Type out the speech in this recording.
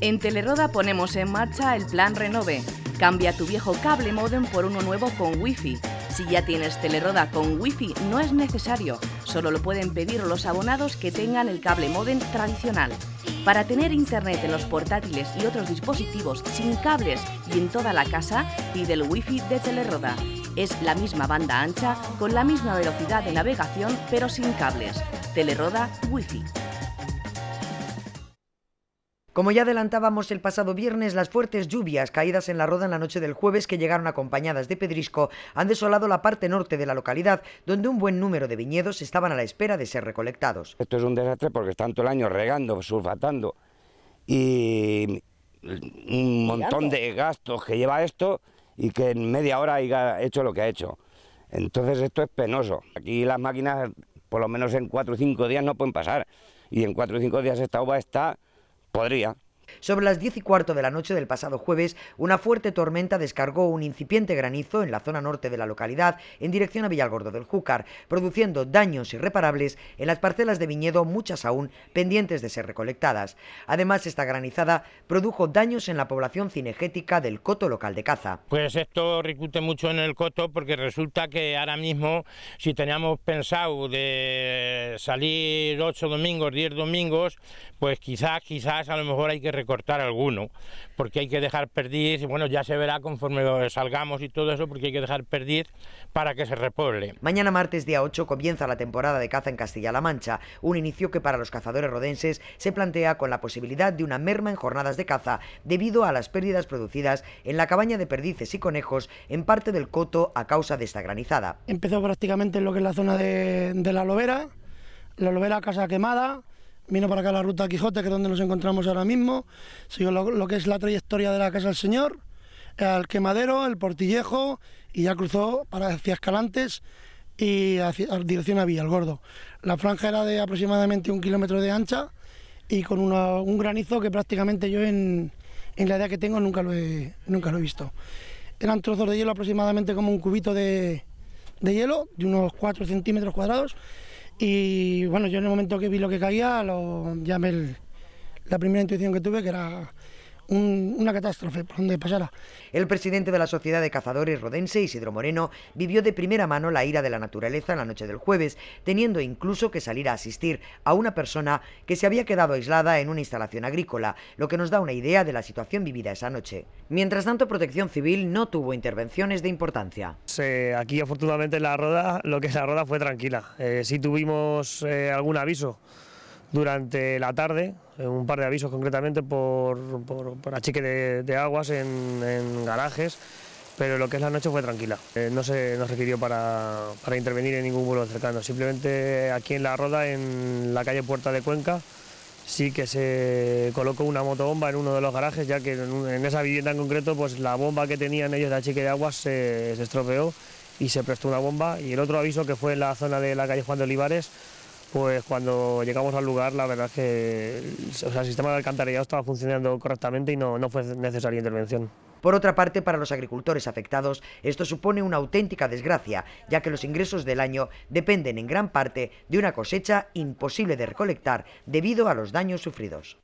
En Teleroda ponemos en marcha el plan Renove. Cambia tu viejo cable modem por uno nuevo con Wi-Fi. Si ya tienes Teleroda con Wi-Fi no es necesario, solo lo pueden pedir los abonados que tengan el cable modem tradicional. Para tener internet en los portátiles y otros dispositivos sin cables y en toda la casa, pide el wifi de Teleroda. Es la misma banda ancha con la misma velocidad de navegación pero sin cables. Teleroda Wi-Fi. Como ya adelantábamos el pasado viernes, las fuertes lluvias caídas en la roda en la noche del jueves que llegaron acompañadas de pedrisco han desolado la parte norte de la localidad, donde un buen número de viñedos estaban a la espera de ser recolectados. Esto es un desastre porque están todo el año regando, sulfatando y un montón de gastos que lleva esto y que en media hora haya hecho lo que ha hecho. Entonces esto es penoso. Aquí las máquinas por lo menos en cuatro o cinco días no pueden pasar y en cuatro o cinco días esta uva está Podría. Sobre las 10 y cuarto de la noche del pasado jueves, una fuerte tormenta descargó un incipiente granizo en la zona norte de la localidad en dirección a Villalgordo del Júcar, produciendo daños irreparables en las parcelas de viñedo, muchas aún pendientes de ser recolectadas. Además, esta granizada produjo daños en la población cinegética del coto local de caza. Pues esto recute mucho en el coto porque resulta que ahora mismo, si teníamos pensado de salir 8 domingos, 10 domingos, pues quizás, quizás a lo mejor hay que recortar alguno, porque hay que dejar perdiz, y bueno, ya se verá conforme salgamos y todo eso, porque hay que dejar perdiz para que se repoble. Mañana martes día 8 comienza la temporada de caza en Castilla-La Mancha, un inicio que para los cazadores rodenses se plantea con la posibilidad de una merma en jornadas de caza debido a las pérdidas producidas en la cabaña de perdices y conejos en parte del coto a causa de esta granizada. Empezó prácticamente en lo que es la zona de, de la lobera, la lobera casa quemada, vino para acá la ruta Quijote, que es donde nos encontramos ahora mismo, siguió lo, que es la trayectoria de la Casa del Señor, al Quemadero, el Portillejo, y ya cruzó para hacia Escalantes y hacia, dirección a Villa, el Gordo. La franja era de aproximadamente un kilómetro de ancha y con un granizo que prácticamente yo en, en, la edad que tengo nunca lo, he, nunca lo he visto. Eran trozos de hielo aproximadamente como un cubito de, de hielo, de unos 4 centímetros cuadrados, y bueno, yo en el momento que vi lo que caía, lo, llamé la primera intuición que tuve que era una catástrofe por donde pasara. El presidente de la Sociedad de Cazadores Rodense, Isidro Moreno, vivió de primera mano la ira de la naturaleza en la noche del jueves, teniendo incluso que salir a asistir a una persona que se había quedado aislada en una instalación agrícola, lo que nos da una idea de la situación vivida esa noche. Mientras tanto, Protección Civil no tuvo intervenciones de importancia. aquí afortunadamente la roda, lo que es la roda fue tranquila. Eh, sí tuvimos eh, algún aviso durante la tarde, un par de avisos concretamente por, por, achique de, aguas en, garajes, pero lo que es la noche fue tranquila. Eh, no se nos requirió para, para, intervenir en ningún vuelo cercano, simplemente aquí en La Roda, en la calle Puerta de Cuenca, sí que se colocó una motobomba en uno de los garajes, ya que en, esa vivienda en concreto, pues la bomba que tenían ellos de achique de aguas se estropeó y se prestó una bomba. Y el otro aviso que fue en la zona de la calle Juan de Olivares, pues cuando llegamos al lugar la verdad es que el sistema de alcantarillado estaba funcionando correctamente y no fue necesaria intervención. Por otra parte, para los agricultores afectados, esto supone una auténtica desgracia, ya que los ingresos del año dependen en gran parte de una cosecha imposible de recolectar debido a los daños sufridos.